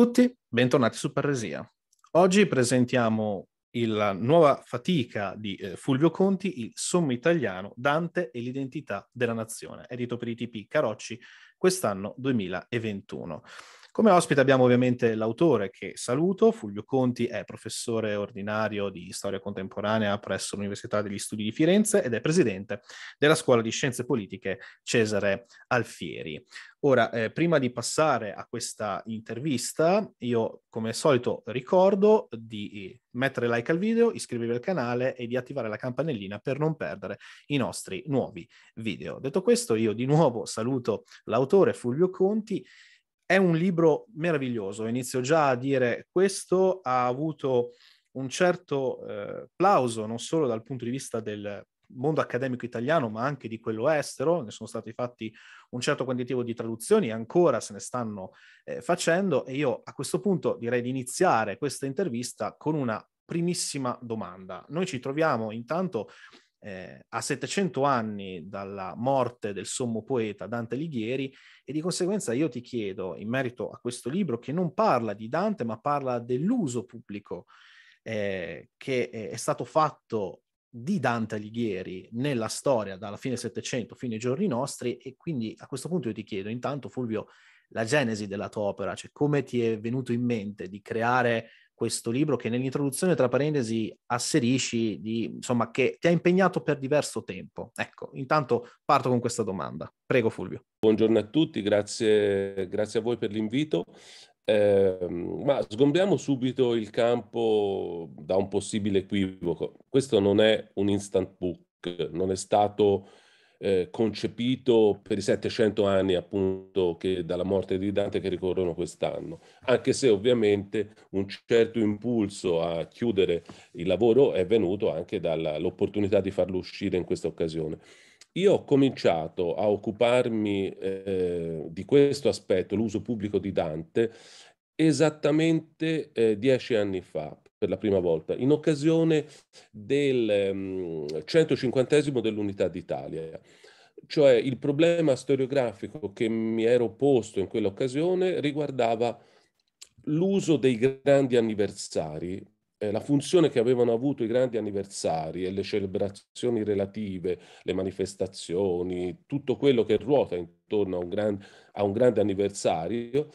a tutti, bentornati su Parresia. Oggi presentiamo la nuova fatica di eh, Fulvio Conti, il sommo italiano Dante e l'identità della nazione, edito per i ITP Carocci quest'anno 2021. Come ospite abbiamo ovviamente l'autore che saluto, Fulvio Conti è professore ordinario di storia contemporanea presso l'Università degli Studi di Firenze ed è presidente della Scuola di Scienze Politiche Cesare Alfieri. Ora, eh, prima di passare a questa intervista, io come al solito ricordo di eh, mettere like al video, iscrivervi al canale e di attivare la campanellina per non perdere i nostri nuovi video. Detto questo, io di nuovo saluto l'autore Fulvio Conti è un libro meraviglioso, inizio già a dire questo, ha avuto un certo eh, plauso non solo dal punto di vista del mondo accademico italiano, ma anche di quello estero, ne sono stati fatti un certo quantitativo di traduzioni, ancora se ne stanno eh, facendo e io a questo punto direi di iniziare questa intervista con una primissima domanda. Noi ci troviamo intanto eh, a 700 anni dalla morte del sommo poeta Dante Alighieri e di conseguenza io ti chiedo in merito a questo libro che non parla di Dante ma parla dell'uso pubblico eh, che è stato fatto di Dante Alighieri nella storia dalla fine del Settecento fino ai giorni nostri e quindi a questo punto io ti chiedo intanto Fulvio la genesi della tua opera, cioè come ti è venuto in mente di creare questo libro che nell'introduzione, tra parentesi, asserisci di, insomma, che ti ha impegnato per diverso tempo. Ecco, intanto parto con questa domanda. Prego Fulvio. Buongiorno a tutti, grazie, grazie a voi per l'invito. Eh, ma sgombriamo subito il campo da un possibile equivoco. Questo non è un instant book, non è stato eh, concepito per i 700 anni appunto che, dalla morte di Dante che ricorrono quest'anno, anche se ovviamente un certo impulso a chiudere il lavoro è venuto anche dall'opportunità di farlo uscire in questa occasione. Io ho cominciato a occuparmi eh, di questo aspetto, l'uso pubblico di Dante, esattamente eh, dieci anni fa, per la prima volta, in occasione del um, ehm, 150 dell'Unità d'Italia. Cioè il problema storiografico che mi ero posto in quell'occasione riguardava l'uso dei grandi anniversari, eh, la funzione che avevano avuto i grandi anniversari e le celebrazioni relative, le manifestazioni, tutto quello che ruota intorno a un, gran, a un grande anniversario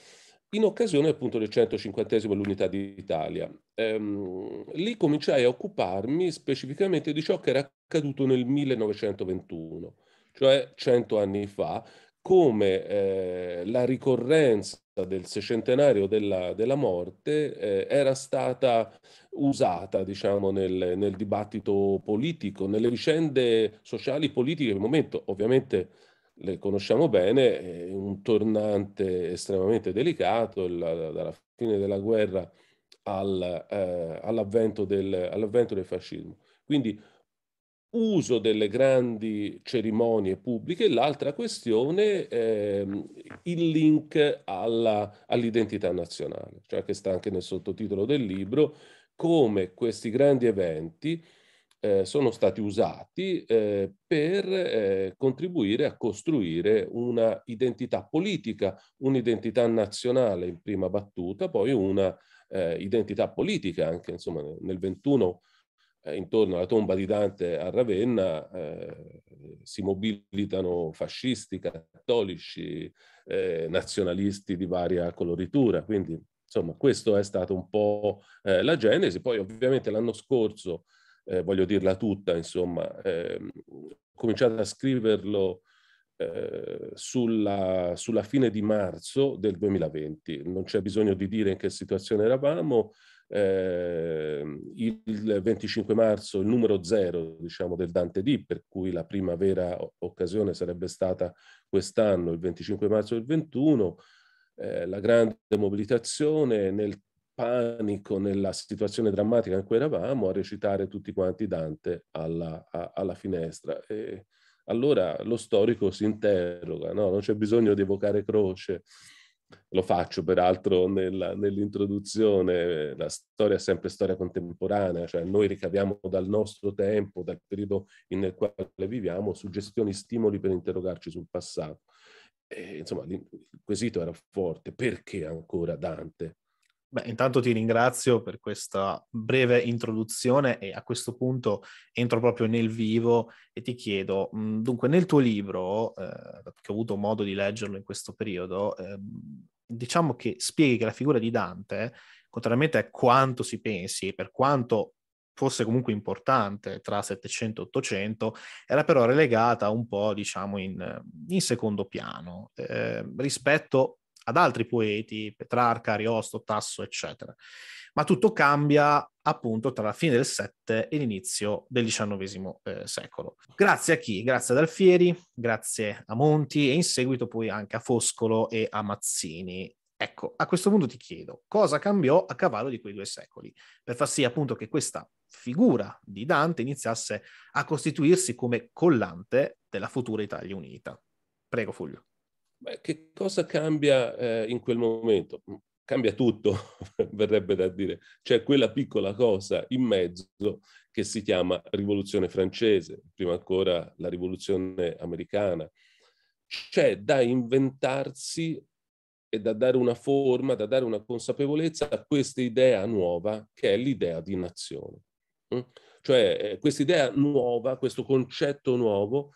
in occasione appunto del 150 l'unità d'Italia. Ehm, lì cominciai a occuparmi specificamente di ciò che era accaduto nel 1921, cioè 100 anni fa, come eh, la ricorrenza del sescentenario della, della morte eh, era stata usata diciamo, nel, nel, dibattito politico, nelle vicende sociali e politiche del momento. Ovviamente le conosciamo bene, è un tornante estremamente delicato, il, dalla fine della guerra al, eh, all'avvento, del, all'avvento del fascismo. Quindi uso delle grandi cerimonie pubbliche, l'altra questione è ehm, il link alla, all'identità nazionale, cioè che sta anche nel sottotitolo del libro, come questi grandi eventi eh, sono stati usati eh, per eh, contribuire a costruire una identità politica, un'identità nazionale in prima battuta, poi una eh, identità politica anche insomma nel 21 eh, intorno alla tomba di Dante a Ravenna si mobilitano fascisti, cattolici, nazionalisti di varia coloritura, quindi insomma questo è stato un po' la genesi, poi ovviamente l'anno scorso eh, voglio dirla tutta, insomma, eh, ho cominciato a scriverlo eh, sulla, sulla, fine di marzo del 2020. Non c'è bisogno di dire in che situazione eravamo. Ehm, il 25 marzo il numero zero diciamo, del Dante D, per cui la prima vera occasione sarebbe stata quest'anno, il 25 marzo del 21. Eh, la grande mobilitazione nel panico nella situazione drammatica in cui eravamo a recitare tutti quanti Dante alla, a, alla finestra. E allora lo storico si interroga, no? non c'è bisogno di evocare croce. Lo faccio peraltro nella, nell'introduzione, la storia è sempre storia contemporanea, cioè noi ricaviamo dal nostro tempo, dal periodo nel quale viviamo, suggestioni, stimoli per interrogarci sul passato. E, insomma, il quesito era forte, perché ancora Dante? Beh, intanto ti ringrazio per questa breve introduzione e a questo punto entro proprio nel vivo e ti chiedo, mm, dunque nel tuo libro, eh, che ho avuto modo di leggerlo in questo periodo, eh, diciamo che spieghi che la figura di Dante, contrariamente a quanto si pensi, per quanto fosse comunque importante tra 700 e 800, era però relegata un po', diciamo, in, in secondo piano eh, rispetto ad altri poeti, Petrarca, Ariosto, Tasso, eccetera. Ma tutto cambia appunto tra la fine del 7 e l'inizio del XIX eh, secolo. Grazie a chi? Grazie ad Alfieri, grazie a Monti e in seguito poi anche a Foscolo e a Mazzini. Ecco, a questo punto ti chiedo cosa cambiò a cavallo di quei due secoli per far sì appunto che questa figura di Dante iniziasse a costituirsi come collante della futura Italia unita. Prego Fulvio. Beh, che cosa cambia eh, in quel momento? Mm, cambia tutto, verrebbe da dire. C'è quella piccola cosa in mezzo che si chiama rivoluzione francese, prima ancora la rivoluzione americana. C'è da inventarsi e da dare una forma, da dare una consapevolezza a questa idea nuova che è l'idea di nazione. Mm? Cioè eh, questa idea nuova, questo concetto nuovo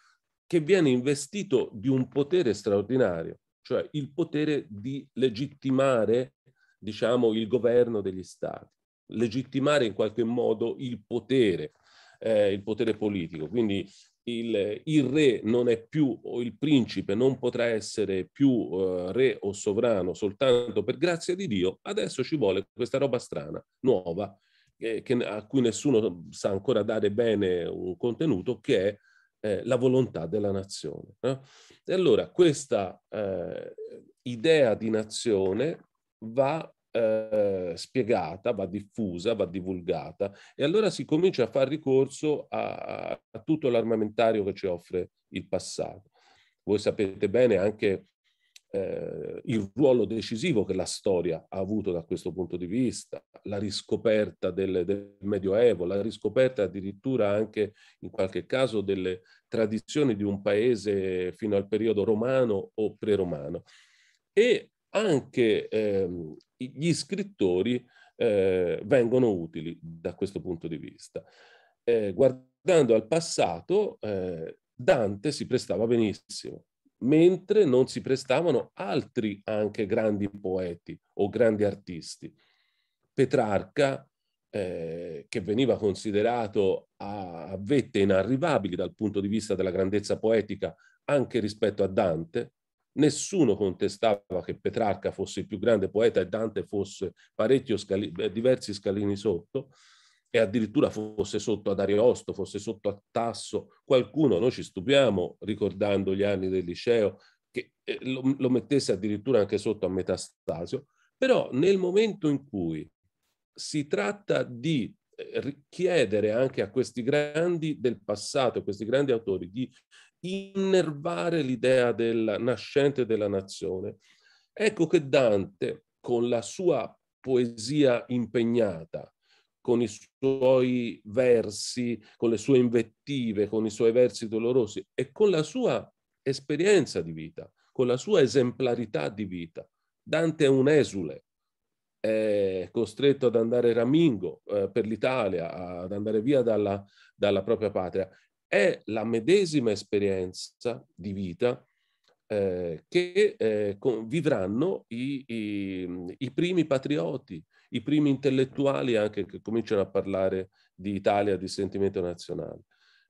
che viene investito di un potere straordinario, cioè il potere di legittimare, diciamo, il governo degli stati, legittimare in qualche modo il potere, eh, il potere politico. Quindi il, il, re non è più, o il principe non potrà essere più eh, re o sovrano soltanto per grazia di Dio, adesso ci vuole questa roba strana, nuova, eh, che, a cui nessuno sa ancora dare bene un contenuto, che è eh, la volontà della nazione. No? E allora questa eh, idea di nazione va eh, spiegata, va diffusa, va divulgata e allora si comincia a fare ricorso a, a tutto l'armamentario che ci offre il passato. Voi sapete bene anche eh, il ruolo decisivo che la storia ha avuto da questo punto di vista, la riscoperta del, del, Medioevo, la riscoperta addirittura anche in qualche caso delle tradizioni di un paese fino al periodo romano o preromano. E anche ehm, gli scrittori eh, vengono utili da questo punto di vista. Eh, guardando al passato, eh, Dante si prestava benissimo mentre non si prestavano altri anche grandi poeti o grandi artisti. Petrarca, eh, che veniva considerato a, a vette inarrivabili dal punto di vista della grandezza poetica anche rispetto a Dante, nessuno contestava che Petrarca fosse il più grande poeta e Dante fosse parecchio scali, eh, diversi scalini sotto, e addirittura fosse sotto ad Ariosto, fosse sotto a Tasso, qualcuno, noi ci stupiamo ricordando gli anni del liceo, che eh, lo, lo mettesse addirittura anche sotto a Metastasio, però nel momento in cui si tratta di eh, richiedere anche a questi grandi del passato, a questi grandi autori, di innervare l'idea del nascente della nazione, ecco che Dante, con la sua poesia impegnata, con i suoi versi, con le sue invettive, con i suoi versi dolorosi e con la sua esperienza di vita, con la sua esemplarità di vita. Dante è un esule, è costretto ad andare ramingo eh, per l'Italia, ad andare via dalla, dalla, propria patria. È la medesima esperienza di vita eh, che eh, con, vivranno i, i, i primi patrioti, i primi intellettuali anche che cominciano a parlare di Italia, di sentimento nazionale.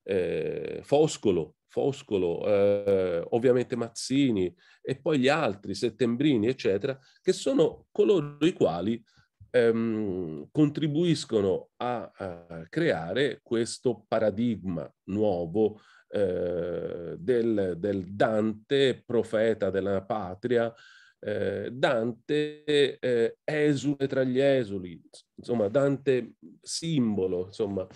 Eh, Foscolo, Foscolo eh, ovviamente Mazzini e poi gli altri, Settembrini, eccetera, che sono coloro i quali ehm, contribuiscono a, a, creare questo paradigma nuovo eh, del, del Dante, profeta della patria, eh, Dante eh, esule tra gli esuli, insomma Dante simbolo, insomma,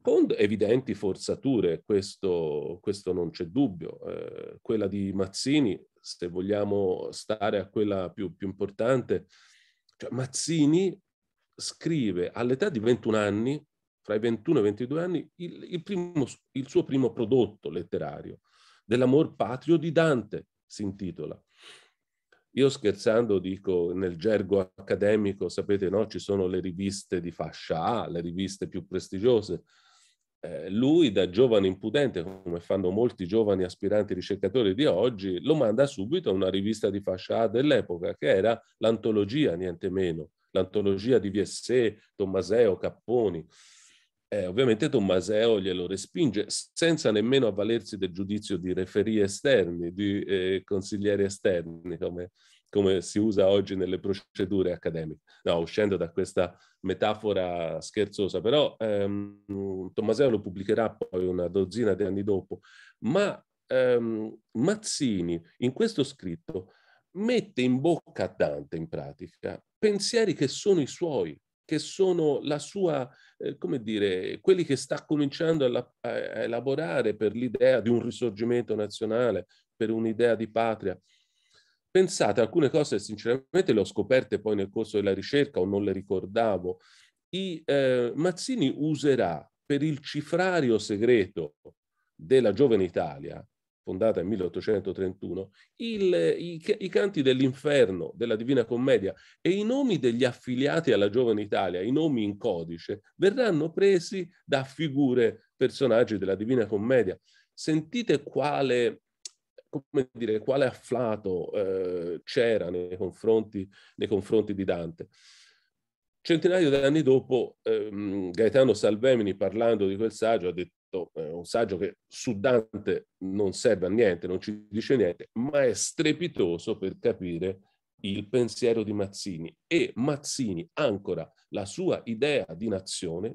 con evidenti forzature, questo, questo non c'è dubbio. Eh, quella di Mazzini, se vogliamo stare a quella più, più importante, cioè Mazzini scrive all'età di 21 anni, fra i 21 e i 22 anni, il, il, primo, il suo primo prodotto letterario, Dell'amor patrio di Dante, si intitola. Io scherzando dico nel gergo accademico, sapete, no? ci sono le riviste di fascia A, le riviste più prestigiose. Eh, lui da giovane impudente, come fanno molti giovani aspiranti ricercatori di oggi, lo manda subito a una rivista di fascia A dell'epoca, che era l'antologia, niente meno, l'antologia di Viessé, Tommaseo, Capponi eh, ovviamente Tommaseo glielo respinge senza nemmeno avvalersi del giudizio di referì esterni, di eh, consiglieri esterni, come, come, si usa oggi nelle procedure accademiche. No, uscendo da questa metafora scherzosa, però ehm, Tommaseo lo pubblicherà poi una dozzina di anni dopo, ma ehm, Mazzini in questo scritto mette in bocca a Dante in pratica pensieri che sono i suoi, che sono la sua eh, come dire, quelli che sta cominciando a, a, elaborare per l'idea di un risorgimento nazionale, per un'idea di patria. Pensate, alcune cose sinceramente le ho scoperte poi nel corso della ricerca o non le ricordavo. I, eh, Mazzini userà per il cifrario segreto della giovane Italia fondata nel 1831, il, i, i, canti dell'inferno, della Divina Commedia e i nomi degli affiliati alla Giovane Italia, i nomi in codice, verranno presi da figure, personaggi della Divina Commedia. Sentite quale, dire, quale afflato eh, c'era nei confronti, nei confronti di Dante. Centinaio di anni dopo, ehm, Gaetano Salvemini, parlando di quel saggio, ha detto eh, un saggio che su Dante non serve a niente, non ci dice niente, ma è strepitoso per capire il pensiero di Mazzini e Mazzini ancora la sua idea di nazione,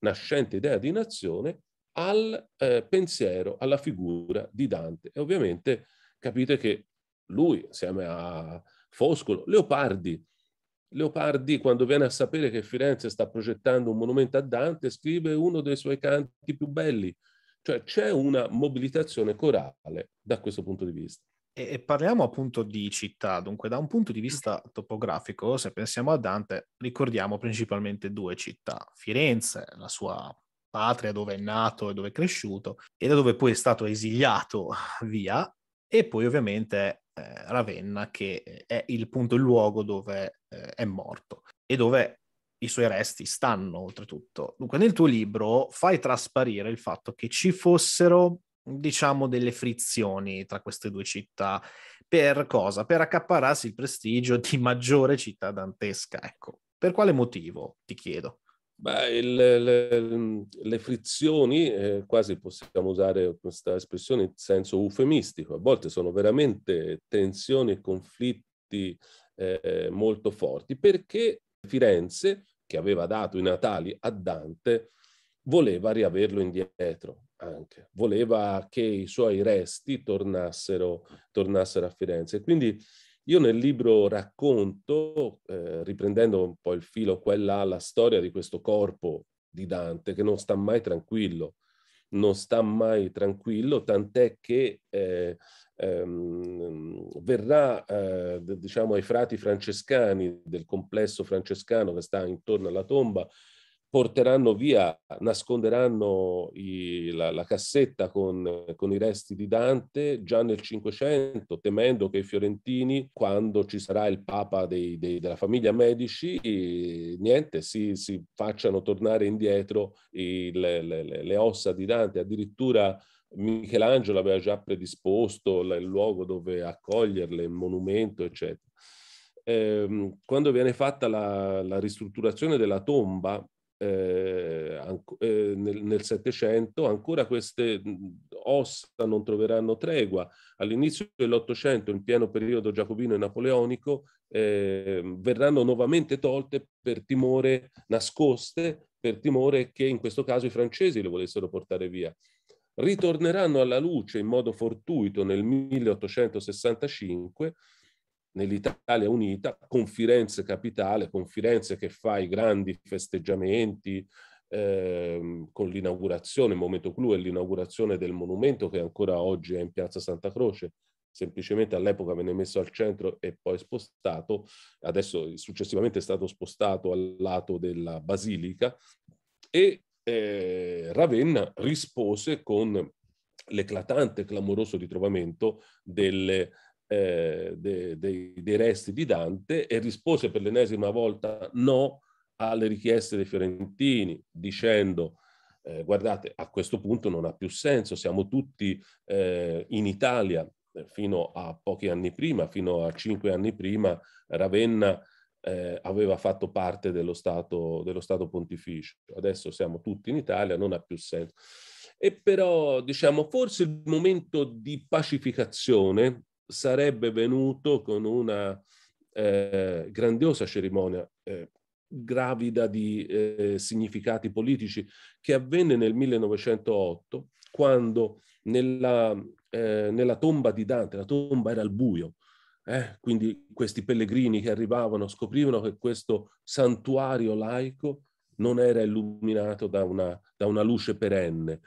nascente idea di nazione, al eh, pensiero, alla figura di Dante. E ovviamente capite che lui, insieme a Foscolo, Leopardi, Leopardi, quando viene a sapere che Firenze sta progettando un monumento a Dante, scrive uno dei suoi canti più belli. Cioè c'è una mobilitazione corale da questo punto di vista. E parliamo appunto di città, dunque da un punto di vista topografico, se pensiamo a Dante, ricordiamo principalmente due città, Firenze, la sua patria dove è nato e dove è cresciuto, e da dove poi è stato esiliato via, e poi ovviamente eh, Ravenna, che è il punto, il luogo dove eh, è morto e dove i suoi resti stanno oltretutto. Dunque nel tuo libro fai trasparire il fatto che ci fossero diciamo delle frizioni tra queste due città per cosa? Per accaparrarsi il prestigio di maggiore città dantesca, ecco. Per quale motivo, ti chiedo? Beh, le, le, le frizioni, eh, quasi possiamo usare questa espressione in senso eufemistico, a volte sono veramente tensioni e conflitti eh, molto forti, perché Firenze, che aveva dato i Natali a Dante, voleva riaverlo indietro anche, voleva che i suoi resti tornassero, tornassero a Firenze. Quindi io nel libro racconto, eh, riprendendo un po' il filo quella, la storia di questo corpo di Dante che non sta mai tranquillo, non sta mai tranquillo, tant'è che eh, ehm, verrà eh, diciamo ai frati francescani del complesso francescano che sta intorno alla tomba, porteranno via, nasconderanno i, la, la, cassetta con, con, i resti di Dante già nel Cinquecento, temendo che i fiorentini, quando ci sarà il papa dei, dei, della famiglia Medici, niente, si, si facciano tornare indietro il, le, le, le, ossa di Dante. Addirittura Michelangelo aveva già predisposto il luogo dove accoglierle, il monumento, eccetera. Ehm, quando viene fatta la, la ristrutturazione della tomba eh, eh nel Settecento, ancora queste ossa non troveranno tregua. All'inizio dell'Ottocento, in pieno periodo giacobino e napoleonico, eh, verranno nuovamente tolte per timore, nascoste per timore che in questo caso i francesi le volessero portare via ritorneranno alla luce in modo fortuito nel 1865 nell'Italia unita con Firenze capitale, con Firenze che fa i grandi festeggiamenti eh, con l'inaugurazione, il momento clou è l'inaugurazione del monumento che ancora oggi è in piazza Santa Croce, semplicemente all'epoca venne messo al centro e poi spostato, adesso successivamente è stato spostato al lato della basilica e eh, Ravenna rispose con l'eclatante e clamoroso ritrovamento delle, eh, de, de, dei resti di Dante e rispose per l'ennesima volta no alle richieste dei fiorentini dicendo eh, guardate a questo punto non ha più senso, siamo tutti eh, in Italia fino a pochi anni prima, fino a cinque anni prima Ravenna eh, aveva fatto parte dello stato, dello stato pontificio. Adesso siamo tutti in Italia, non ha più senso. E però, diciamo, forse il momento di pacificazione sarebbe venuto con una eh, grandiosa cerimonia eh, gravida di eh, significati politici che avvenne nel 1908 quando nella, eh, nella tomba di Dante, la tomba era al buio, eh, quindi questi pellegrini che arrivavano scoprivano che questo santuario laico non era illuminato da una, da una luce perenne.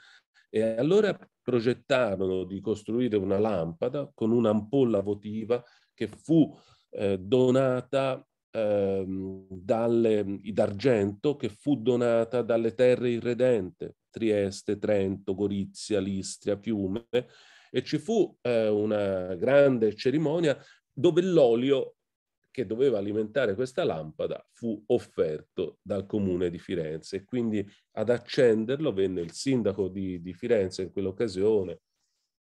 E allora progettarono di costruire una lampada con un'ampolla votiva che fu eh, donata eh, dalle, d'argento, che fu donata dalle terre irredente, Trieste, Trento, Gorizia, Listria, Fiume, e ci fu eh, una grande cerimonia dove l'olio che doveva alimentare questa lampada fu offerto dal comune di Firenze e quindi ad accenderlo venne il sindaco di, di Firenze in quell'occasione,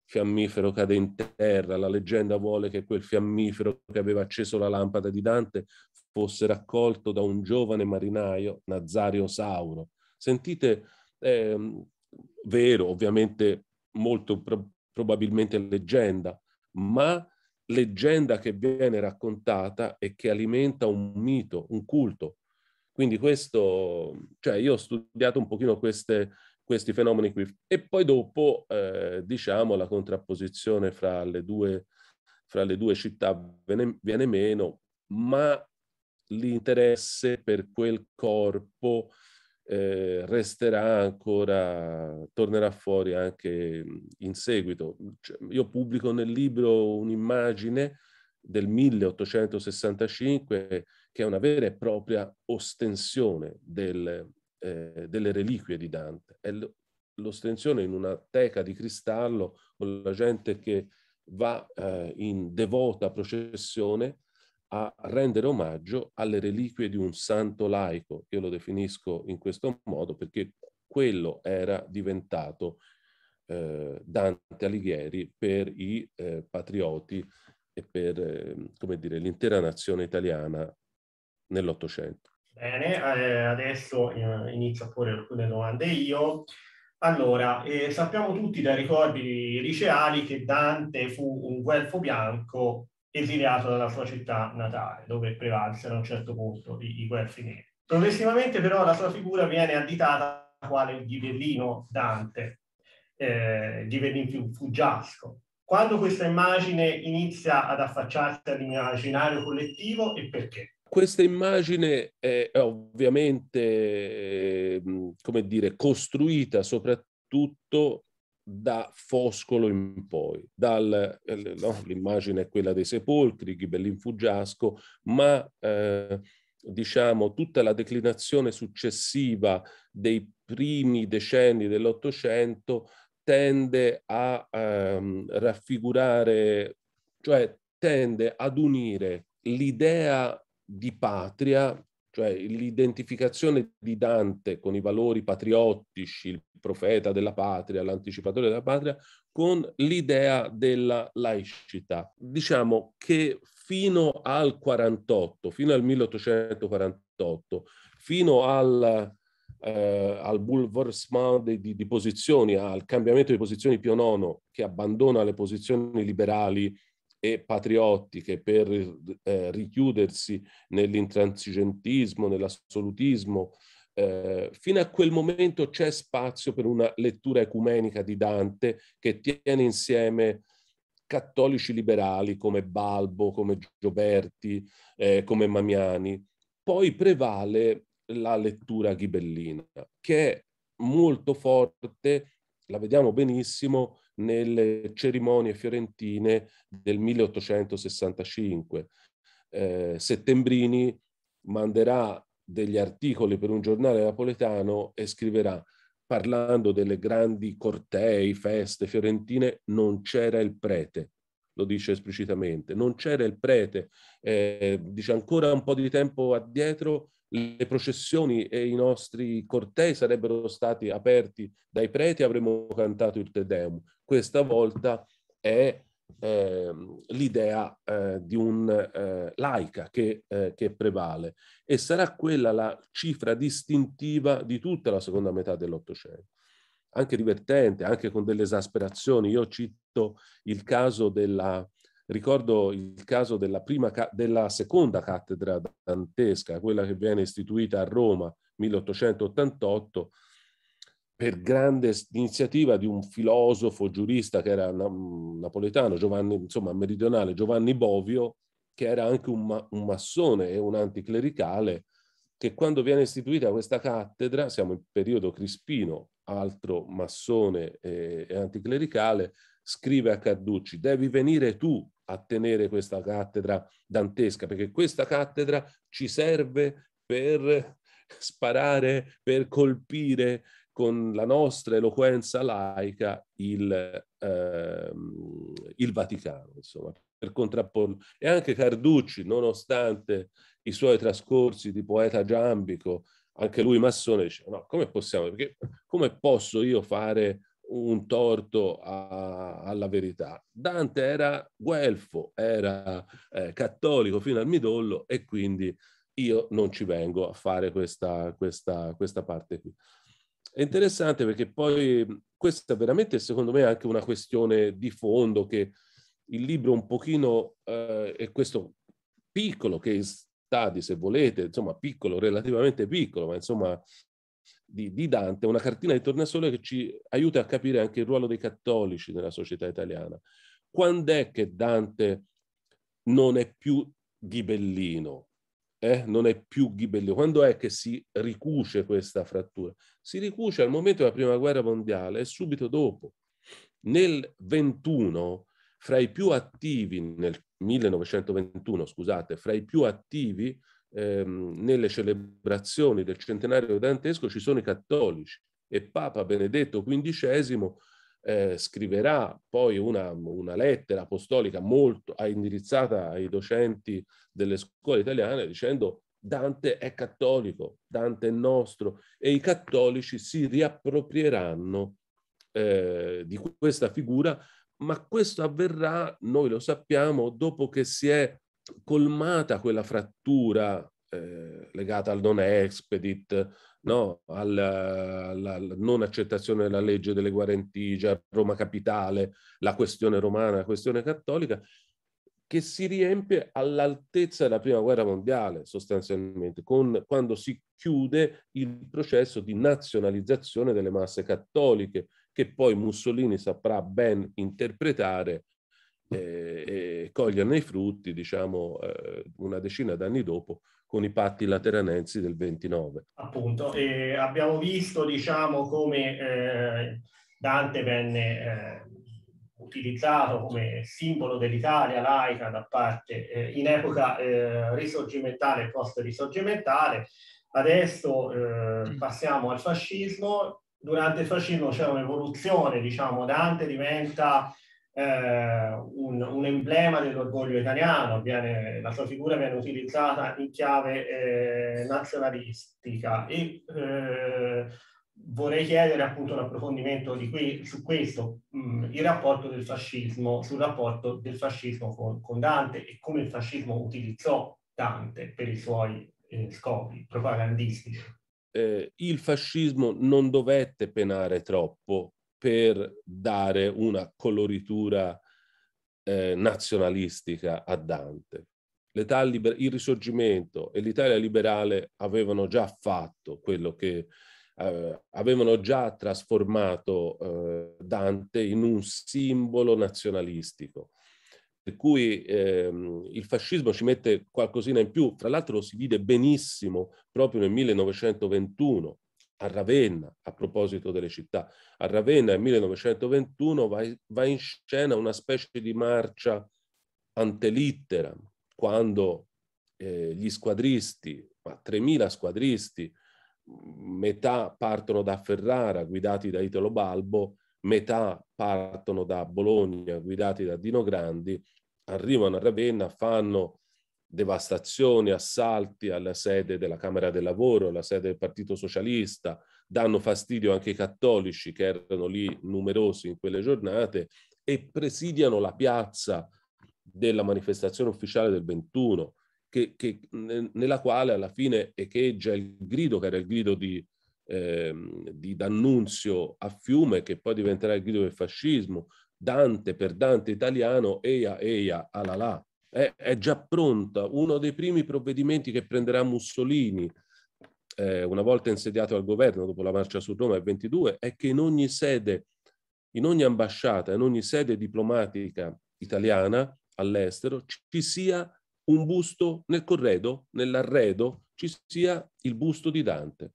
fiammifero cade in terra, la leggenda vuole che quel fiammifero che aveva acceso la lampada di Dante fosse raccolto da un giovane marinaio, Nazario Sauro. Sentite, eh, vero, ovviamente molto pro- probabilmente leggenda, ma leggenda che viene raccontata e che alimenta un mito, un culto. Quindi questo, cioè io ho studiato un pochino queste, questi fenomeni qui. E poi dopo, eh, diciamo, la contrapposizione fra le due, fra le due città viene, viene meno, ma l'interesse per quel corpo eh, resterà ancora, tornerà fuori anche in seguito. Cioè, io pubblico nel libro un'immagine del 1865 che è una vera e propria ostensione del, eh, delle reliquie di Dante. È l'ostensione in una teca di cristallo con la gente che va eh, in devota processione a rendere omaggio alle reliquie di un santo laico. Io lo definisco in questo modo perché quello era diventato eh, Dante Alighieri per i eh, patrioti e per eh, dire, l'intera nazione italiana nell'Ottocento. Bene, eh, adesso eh, inizio a porre alcune domande io. Allora, eh, sappiamo tutti dai ricordi liceali che Dante fu un guelfo bianco esiliato dalla sua città natale, dove prevalsero a un certo punto i, i guelfi neri. Progressivamente però la sua figura viene additata quale il ghibellino Dante, eh, ghibellino fuggiasco. Quando questa immagine inizia ad affacciarsi all'immaginario collettivo e perché? Questa immagine è ovviamente, ehm, come dire, costruita soprattutto da Foscolo in poi. Dal, eh, no, l'immagine è quella dei sepolcri, Ghibellin Fuggiasco, ma eh, diciamo tutta la declinazione successiva dei primi decenni dell'Ottocento tende a ehm, raffigurare, cioè tende ad unire l'idea di patria cioè l'identificazione di Dante con i valori patriottici, il profeta della patria, l'anticipatore della patria, con l'idea della laicità. Diciamo che fino al 48, fino al 1848, fino al, eh, al bouleversement di, di, di, posizioni, al cambiamento di posizioni Pio IX che abbandona le posizioni liberali e patriottiche per eh, richiudersi nell'intransigentismo, nell'assolutismo. Eh, fino a quel momento c'è spazio per una lettura ecumenica di Dante che tiene insieme cattolici liberali come Balbo, come Gioberti, eh, come Mamiani. Poi prevale la lettura ghibellina, che è molto forte, la vediamo benissimo, nelle cerimonie fiorentine del 1865. Eh, Settembrini manderà degli articoli per un giornale napoletano e scriverà parlando delle grandi cortei, feste fiorentine, non c'era il prete, lo dice esplicitamente, non c'era il prete, eh, dice ancora un po' di tempo addietro le processioni e i nostri cortei sarebbero stati aperti dai preti, avremmo cantato il Te Deum. Questa volta è eh, l'idea eh, di un eh, laica che, eh, che, prevale e sarà quella la cifra distintiva di tutta la seconda metà dell'Ottocento. Anche divertente, anche con delle esasperazioni. Io cito il caso della Ricordo il caso della, prima, della seconda cattedra dantesca, quella che viene istituita a Roma 1888 per grande iniziativa di un filosofo giurista che era napoletano, Giovanni, insomma meridionale, Giovanni Bovio, che era anche un, un massone e un anticlericale, che quando viene istituita questa cattedra, siamo in periodo Crispino, altro massone e, e anticlericale, scrive a Carducci, devi venire tu a tenere questa cattedra dantesca, perché questa cattedra ci serve per sparare, per colpire con la nostra eloquenza laica il, ehm, il Vaticano, insomma, per contrapporlo. E anche Carducci, nonostante i suoi trascorsi di poeta giambico, anche lui massone, dice, no, come possiamo, perché come posso io fare un torto a, alla verità. Dante era guelfo, era eh, cattolico fino al midollo e quindi io non ci vengo a fare questa, questa, questa parte qui. È interessante perché poi questa veramente secondo me è anche una questione di fondo che il libro un pochino eh, è questo piccolo case study se volete, insomma piccolo, relativamente piccolo, ma insomma di, di Dante, una cartina di tornasole che ci aiuta a capire anche il ruolo dei cattolici nella società italiana. Quando è che Dante non è più ghibellino? Eh? Non è più ghibellino. Quando è che si ricuce questa frattura? Si ricuce al momento della Prima Guerra Mondiale e subito dopo. Nel 21, fra i più attivi, nel 1921, scusate, fra i più attivi ehm, nelle celebrazioni del centenario dantesco ci sono i cattolici e Papa Benedetto XV eh, scriverà poi una, una lettera apostolica molto indirizzata ai docenti delle scuole italiane dicendo Dante è cattolico, Dante è nostro e i cattolici si riapproprieranno eh, di questa figura, ma questo avverrà, noi lo sappiamo, dopo che si è colmata quella frattura eh, legata al non expedit, no? alla, alla, non accettazione della legge delle guarentigie a Roma Capitale, la questione romana, la questione cattolica, che si riempie all'altezza della prima guerra mondiale sostanzialmente, con, quando si chiude il processo di nazionalizzazione delle masse cattoliche, che poi Mussolini saprà ben interpretare e, e coglierne i frutti, diciamo, eh, una decina d'anni dopo con i patti lateranensi del 29. Appunto, eh, abbiamo visto, diciamo, come eh, Dante venne eh, utilizzato come simbolo dell'Italia laica da parte eh, in epoca eh, risorgimentale e post-risorgimentale. Adesso passiamo al fascismo. Durante il fascismo c'è un'evoluzione, diciamo, Dante diventa eh, un, un, emblema dell'orgoglio italiano, viene, la sua figura viene utilizzata in chiave eh, nazionalistica e eh, vorrei chiedere appunto un approfondimento qui, su questo, mh, mm, il rapporto del fascismo, sul rapporto del fascismo con, con, Dante e come il fascismo utilizzò Dante per i suoi eh, scopi propagandistici. Eh, il fascismo non dovette penare troppo per dare una coloritura eh, nazionalistica a Dante. Liber- il risorgimento e l'Italia liberale avevano già fatto quello che eh, avevano già trasformato eh, Dante in un simbolo nazionalistico. Per cui ehm, il fascismo ci mette qualcosina in più, fra l'altro lo si vide benissimo proprio nel 1921, a Ravenna, a proposito delle città. A Ravenna nel 1921 va, va in scena una specie di marcia antelittera, quando eh, gli squadristi, ma 3.000 squadristi, metà partono da Ferrara guidati da Italo Balbo, metà partono da Bologna guidati da Dino Grandi, arrivano a Ravenna, fanno devastazioni, assalti alla sede della Camera del Lavoro, alla sede del Partito Socialista, danno fastidio anche ai cattolici che erano lì numerosi in quelle giornate e presidiano la piazza della manifestazione ufficiale del 21, che, che, nella quale alla fine echeggia il grido, che era il grido di, eh, di D'Annunzio a Fiume, che poi diventerà il grido del fascismo, Dante per Dante italiano, eia eia alala, è, è già pronta. Uno dei primi provvedimenti che prenderà Mussolini, eh, una volta insediato al governo dopo la marcia su Roma del 22, è che in ogni sede, in ogni ambasciata, in ogni sede diplomatica italiana all'estero ci sia un busto nel corredo, nell'arredo, ci sia il busto di Dante.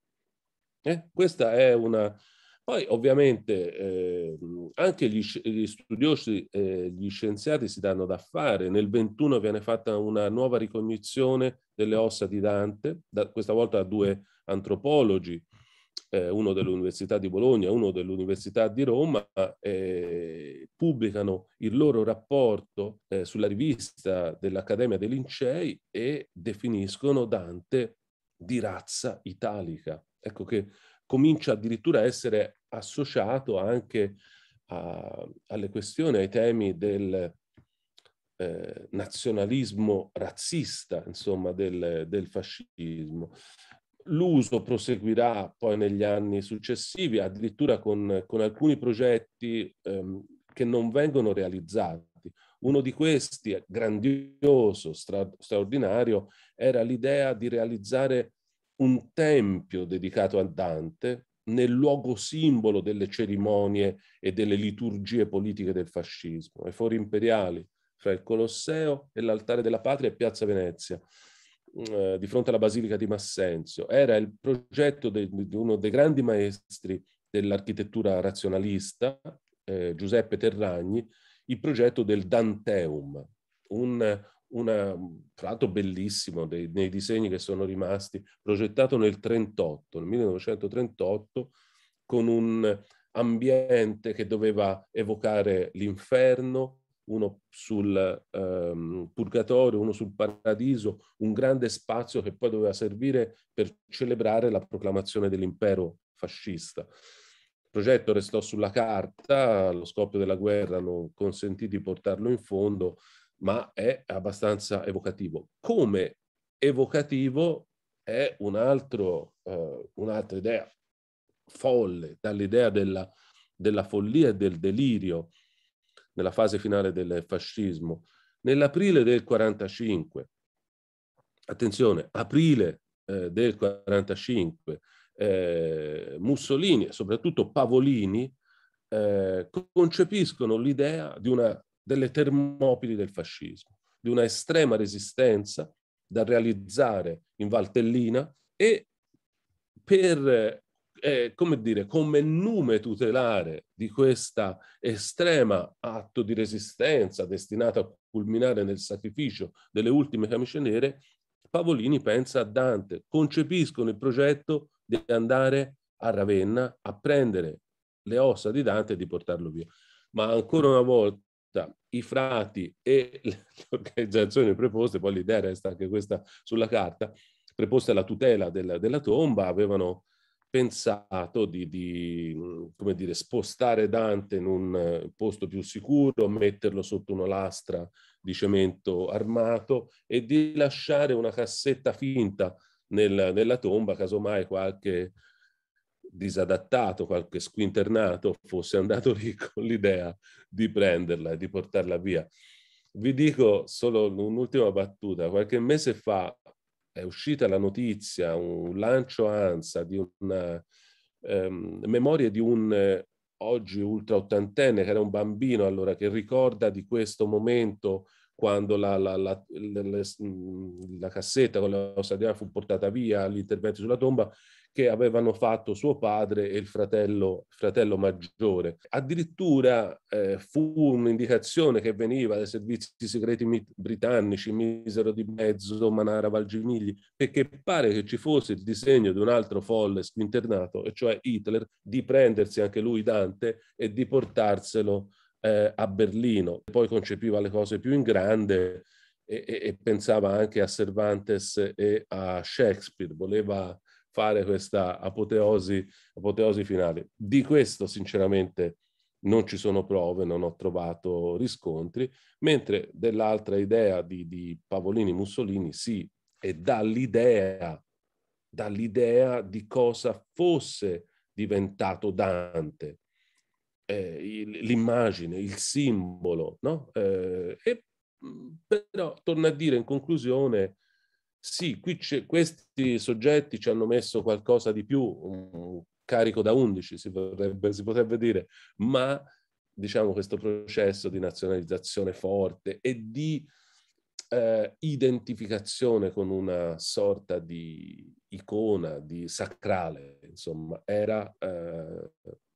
Eh? Questa è una, poi ovviamente eh, anche gli, gli studiosi, eh, gli scienziati si danno da fare. Nel 21 viene fatta una nuova ricognizione delle ossa di Dante, da, questa volta da due antropologi, eh, uno dell'Università di Bologna, e uno dell'Università di Roma, pubblicano il loro rapporto eh, sulla rivista dell'Accademia dei Lincei e definiscono Dante di razza italica. Ecco che comincia addirittura a essere associato anche a, alle questioni, ai temi del eh, nazionalismo razzista, insomma, del, del fascismo. L'uso proseguirà poi negli anni successivi, addirittura con, con alcuni progetti ehm, che non vengono realizzati. Uno di questi, grandioso, stra straordinario, era l'idea di realizzare un tempio dedicato a Dante nel luogo simbolo delle cerimonie e delle liturgie politiche del fascismo, ai fori imperiali, fra il Colosseo e l'altare della patria e Piazza Venezia, eh, di fronte alla Basilica di Massenzio. Era il progetto di uno dei grandi maestri dell'architettura razionalista, eh, Giuseppe Terragni, il progetto del Danteum, un, una, tra l'altro bellissimo, dei, nei disegni che sono rimasti, progettato nel 1938, nel 1938, con un ambiente che doveva evocare l'inferno, uno sul um, purgatorio, uno sul paradiso, un grande spazio che poi doveva servire per celebrare la proclamazione dell'impero fascista. Il progetto restò sulla carta, lo scoppio della guerra non consentì di portarlo in fondo, ma è abbastanza evocativo. Come evocativo è un altro, eh, un'altra idea folle, dall'idea della, della follia e del delirio nella fase finale del fascismo. Nell'aprile del 45, attenzione, aprile eh, del 45, eh, Mussolini e soprattutto Pavolini eh, concepiscono l'idea di una delle termopili del fascismo, di una estrema resistenza da realizzare in Valtellina e per, eh, eh come dire, come nume tutelare di questa estrema atto di resistenza destinata a culminare nel sacrificio delle ultime camicie nere, Pavolini pensa a Dante, concepiscono il progetto di andare a Ravenna a prendere le ossa di Dante e di portarlo via. Ma ancora una volta i frati e le organizzazioni preposte, poi l'idea resta anche questa sulla carta, preposte alla tutela della, della tomba, avevano pensato di, di come dire, spostare Dante in un eh, posto più sicuro, metterlo sotto una lastra di cemento armato e di lasciare una cassetta finta nel, nella tomba, casomai qualche disadattato, qualche squinternato, fosse andato lì con l'idea di prenderla e di portarla via. Vi dico solo un'ultima battuta. Qualche mese fa è uscita la notizia, un lancio ANSA di una ehm, memoria di un eh, oggi ultra ottantenne, che era un bambino allora, che ricorda di questo momento quando la, la, la, mm, la cassetta con la ossadiana fu portata via, gli sulla tomba, che avevano fatto suo padre e il fratello, fratello maggiore. Addirittura eh, fu un'indicazione che veniva dai servizi segreti mit- britannici, misero di mezzo Manara Valgimigli, perché pare che ci fosse il disegno di un altro folle squinternato, e cioè Hitler, di prendersi anche lui Dante e di portarselo eh, a Berlino. Poi concepiva le cose più in grande e, e, pensava anche a Cervantes e a Shakespeare, voleva fare questa apoteosi, apoteosi finale. Di questo sinceramente non ci sono prove, non ho trovato riscontri, mentre dell'altra idea di, di Pavolini-Mussolini sì, e dall'idea, dall'idea di cosa fosse diventato Dante, eh, l'immagine, il simbolo, no? Eh, e mm, però torno a dire in conclusione sì, qui questi soggetti ci hanno messo qualcosa di più, un carico da 11 si, vorrebbe, si potrebbe dire, ma diciamo questo processo di nazionalizzazione forte e di eh, identificazione con una sorta di icona, di sacrale, insomma, era eh,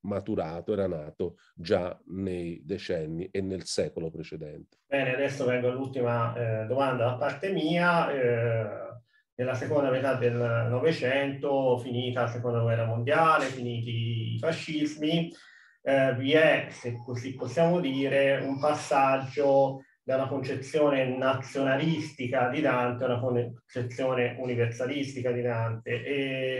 maturato, era nato già nei decenni e nel secolo precedente. Bene, adesso vengo all'ultima eh, domanda da parte mia. Eh, nella seconda metà del Novecento, finita la seconda guerra mondiale, finiti i fascismi, eh, vi è, se così possiamo dire, un passaggio dalla concezione nazionalistica di Dante a una concezione universalistica di Dante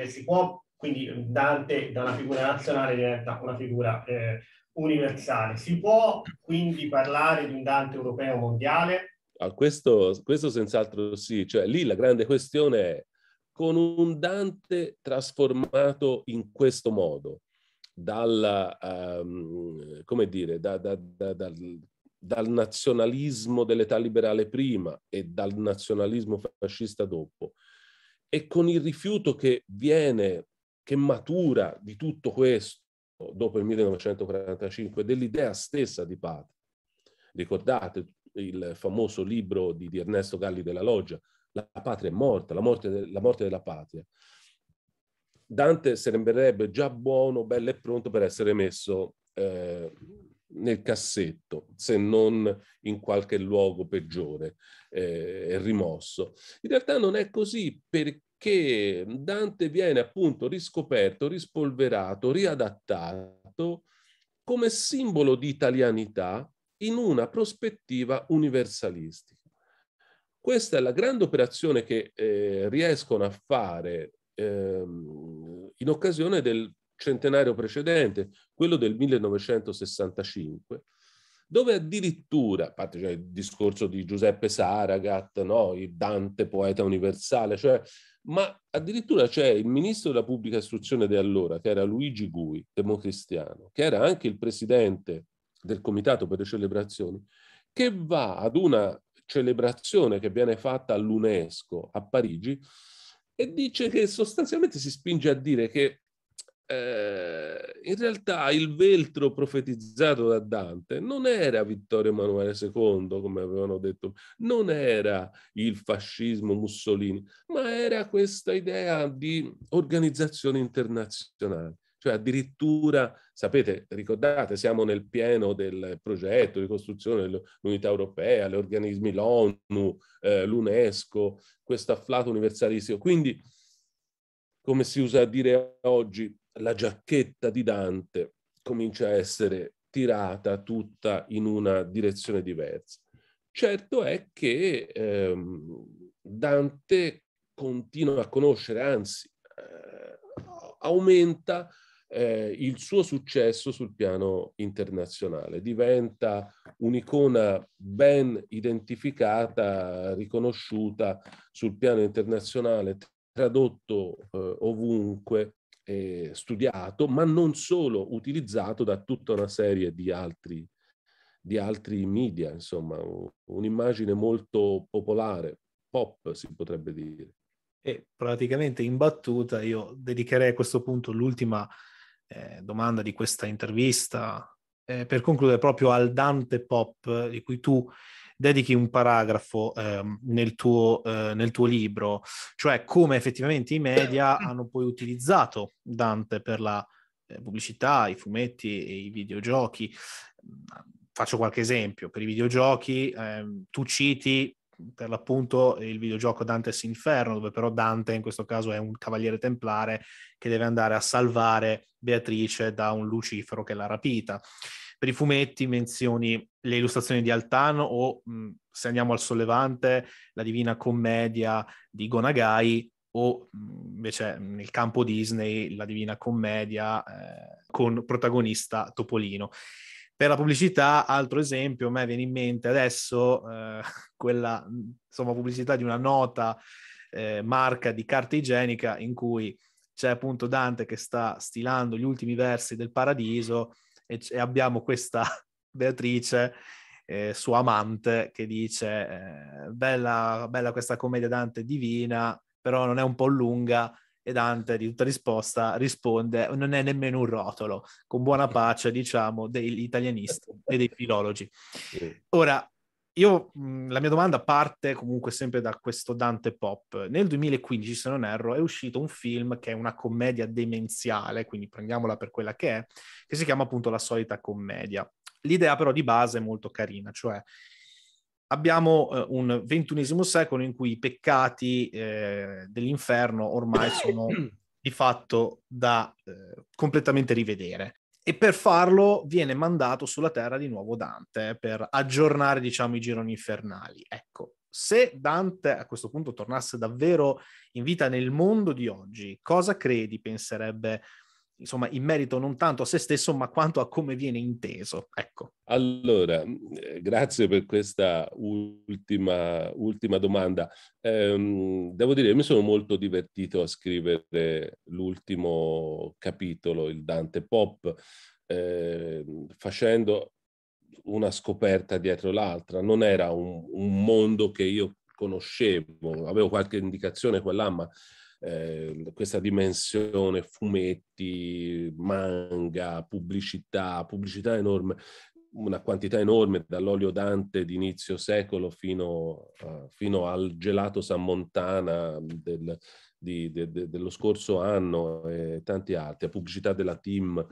e si può quindi Dante da una figura nazionale diventa una figura eh, universale. Si può quindi parlare di un Dante europeo mondiale? Ah, questo, questo senz'altro sì, cioè lì la grande questione è con un Dante trasformato in questo modo, dalla, um, come dire, da, da, da, dal, dal nazionalismo dell'età liberale prima e dal nazionalismo fascista dopo, e con il rifiuto che viene che matura di tutto questo dopo il 1945, dell'idea stessa di patria. Ricordate il famoso libro di, di Ernesto Galli della Loggia, La patria è morta, la morte, de, la morte della patria. Dante sembrerebbe già buono, bello e pronto per essere messo eh, nel cassetto, se non in qualche luogo peggiore eh, rimosso. In realtà non è così perché che Dante viene appunto riscoperto, rispolverato, riadattato come simbolo di italianità in una prospettiva universalistica. Questa è la grande operazione che eh, riescono a fare ehm, in occasione del centenario precedente, quello del 1965, dove addirittura, a parte cioè, il discorso di Giuseppe Saragat, no? il Dante poeta universale, cioè ma addirittura c'è il ministro della pubblica istruzione di allora, che era Luigi Gui, democristiano, che era anche il presidente del comitato per le celebrazioni, che va ad una celebrazione che viene fatta all'UNESCO a Parigi e dice che sostanzialmente si spinge a dire che eh, in realtà il veltro profetizzato da Dante non era Vittorio Emanuele II, come avevano detto, non era il fascismo Mussolini, ma era questa idea di organizzazione internazionale. Cioè addirittura, sapete, ricordate, siamo nel pieno del progetto di costruzione dell'unità europea, gli organismi, l'ONU, eh, l'UNESCO, questo afflato universalistico. Quindi, come si usa a dire oggi, la giacchetta di Dante comincia a essere tirata tutta in una direzione diversa. Certo è che ehm, Dante continua a conoscere, anzi eh, aumenta eh, il suo successo sul piano internazionale, diventa un'icona ben identificata, riconosciuta sul piano internazionale, tradotto eh, ovunque eh, studiato, ma non solo, utilizzato da tutta una serie di altri, di altri media, insomma, un'immagine molto popolare, pop si potrebbe dire. E praticamente in battuta io dedicherei a questo punto l'ultima eh, domanda di questa intervista eh, per concludere proprio al Dante Pop di cui tu dedichi un paragrafo ehm, nel, tuo, eh, nel, tuo, libro, cioè come effettivamente i media hanno poi utilizzato Dante per la eh, pubblicità, i fumetti e i videogiochi. Faccio qualche esempio, per i videogiochi ehm, tu citi per l'appunto il videogioco Dante's Inferno, dove però Dante in questo caso è un cavaliere templare che deve andare a salvare Beatrice da un Lucifero che l'ha rapita per i fumetti menzioni le illustrazioni di Altano o mh, se andiamo al Sollevante, la Divina Commedia di Gonagai o invece nel campo Disney la Divina Commedia eh, con protagonista Topolino. Per la pubblicità, altro esempio, a me viene in mente adesso eh, quella insomma, pubblicità di una nota eh, marca di carta igienica in cui c'è appunto Dante che sta stilando gli ultimi versi del Paradiso e, c- e abbiamo questa Beatrice eh, sua amante che dice eh, bella, bella questa commedia Dante divina, però non è un po' lunga e Dante di tutta risposta risponde non è nemmeno un rotolo, con buona pace diciamo degli italianisti e dei filologi. Ora, io, mhmm, la mia domanda parte comunque sempre da questo Dante Pop. Nel 2015, se non erro, è uscito un film che è una commedia demenziale, quindi prendiamola per quella che è, che si chiama appunto La solita commedia. L'idea però di base è molto carina, cioè abbiamo eh, un ventunesimo secolo in cui i peccati eh, dell'inferno ormai sono di fatto da eh, completamente rivedere e per farlo viene mandato sulla Terra di nuovo Dante per aggiornare, diciamo, i gironi infernali. Ecco, se Dante a questo punto tornasse davvero in vita nel mondo di oggi, cosa credi penserebbe insomma, in merito non tanto a se stesso, ma quanto a come viene inteso. Ecco. Allora, eh, grazie per questa ultima, ultima domanda. Ehm, devo dire, mi sono molto divertito a scrivere l'ultimo capitolo, il Dante Pop, eh, facendo una scoperta dietro l'altra. Non era un, un mondo che io conoscevo, avevo qualche indicazione qua ma eh, questa dimensione fumetti, manga, pubblicità, pubblicità enorme, una quantità enorme dall'olio Dante di inizio secolo fino, uh, fino al gelato San Montana del, di, de, de, dello scorso anno e tanti altri, a pubblicità della team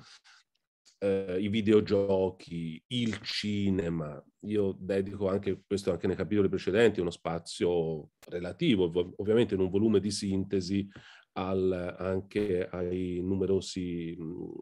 eh, i videogiochi, il cinema. Io dedico anche questo, anche nei capitoli precedenti, uno spazio relativo, ovviamente in un volume di sintesi, al, anche ai numerosi,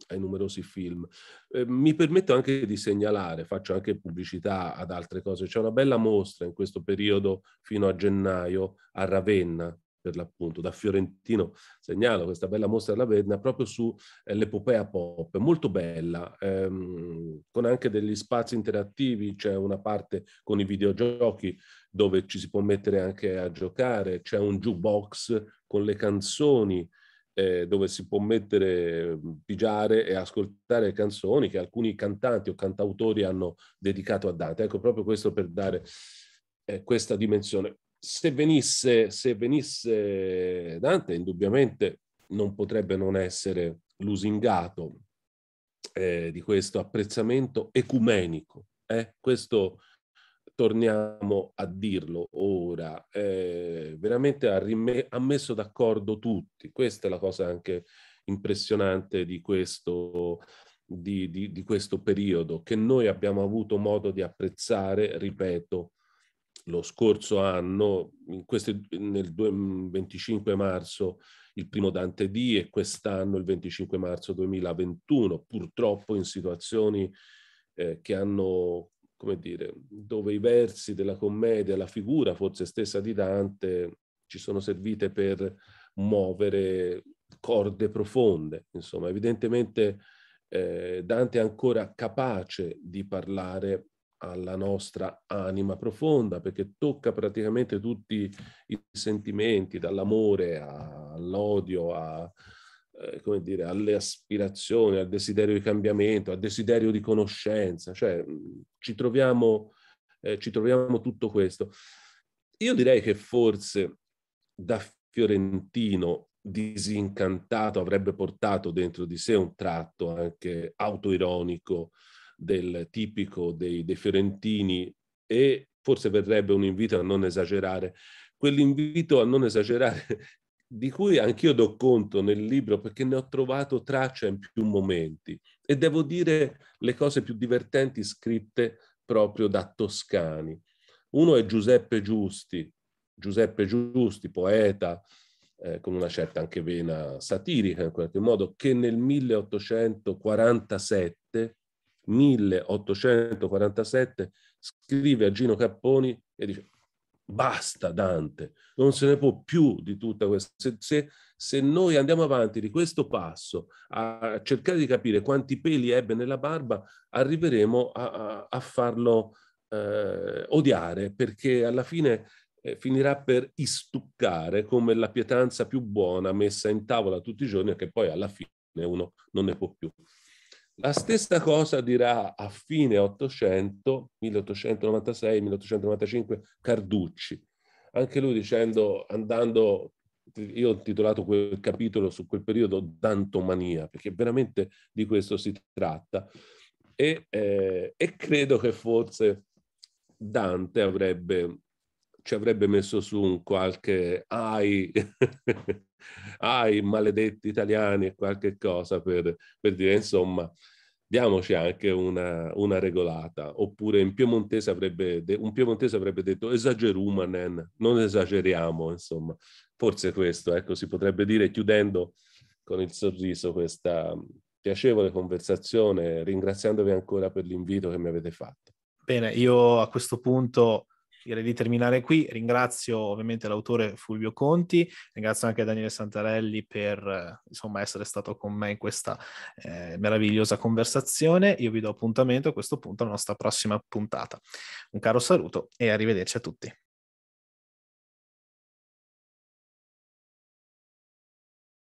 ai numerosi film. Eh, mi permetto anche di segnalare, faccio anche pubblicità ad altre cose, c'è una bella mostra in questo periodo fino a gennaio a Ravenna per l'appunto, da Fiorentino segnalo questa bella mostra della Vedna proprio sull'epopea eh, pop, molto bella, ehm, con anche degli spazi interattivi, c'è una parte con i videogiochi dove ci si può mettere anche a giocare, c'è un jukebox con le canzoni, eh, dove si può mettere, pigiare e ascoltare canzoni che alcuni cantanti o cantautori hanno dedicato a Dante. Ecco, proprio questo per dare eh, questa dimensione se venisse, se venisse Dante, indubbiamente non potrebbe non essere lusingato eh, di questo apprezzamento ecumenico. Eh? Questo torniamo a dirlo ora, eh, veramente ha, rime- ha, messo d'accordo tutti. Questa è la cosa anche impressionante di questo, di, di, di questo periodo, che noi abbiamo avuto modo di apprezzare, ripeto, lo scorso anno, queste, nel 25 mm, marzo il primo Dante D e quest'anno il 25 marzo 2021, purtroppo in situazioni eh, che hanno, come dire, dove i versi della commedia, la figura forse stessa di Dante ci sono servite per muovere corde profonde. Insomma, evidentemente eh, Dante è ancora capace di parlare alla nostra anima profonda, perché tocca praticamente tutti i sentimenti, dall'amore all'odio, a, eh, dire, alle aspirazioni, al desiderio di cambiamento, al desiderio di conoscenza, cioè ci troviamo, eh, ci troviamo tutto questo. Io direi che forse da fiorentino disincantato avrebbe portato dentro di sé un tratto anche autoironico, del tipico dei, dei fiorentini e forse verrebbe un invito a non esagerare, quell'invito a non esagerare di cui anch'io do conto nel libro perché ne ho trovato traccia in più momenti e devo dire le cose più divertenti scritte proprio da toscani. Uno è Giuseppe Giusti, Giuseppe Giusti, poeta, eh, con una certa anche vena satirica in qualche modo, che nel 1847 1847 scrive a Gino Capponi e dice basta Dante, non se ne può più di tutta questa... Se, se, se, noi andiamo avanti di questo passo a cercare di capire quanti peli ebbe nella barba, arriveremo a, a, a farlo eh, odiare perché alla fine eh, finirà per istuccare come la pietanza più buona messa in tavola tutti i giorni e che poi alla fine uno non ne può più. La stessa cosa dirà a fine 800, 1896-1895, Carducci, anche lui dicendo, andando, io ho intitolato quel capitolo su quel periodo Dantomania, perché veramente di questo si tratta. E, eh, e credo che forse Dante avrebbe, ci avrebbe messo su un qualche ai ah, maledetti italiani e qualche cosa per, per, dire, insomma, diamoci anche una, una regolata. Oppure in piemontese avrebbe, de- un piemontese avrebbe detto esagerumanen, non esageriamo, insomma. Forse questo, ecco, si potrebbe dire chiudendo con il sorriso questa piacevole conversazione, ringraziandovi ancora per l'invito che mi avete fatto. Bene, io a questo punto direi di terminare qui. Ringrazio ovviamente l'autore Fulvio Conti, ringrazio anche Daniele Santarelli per eh, insomma, essere stato con me in questa eh, meravigliosa conversazione. Io vi do appuntamento a questo punto alla nostra prossima puntata. Un caro saluto e arrivederci a tutti.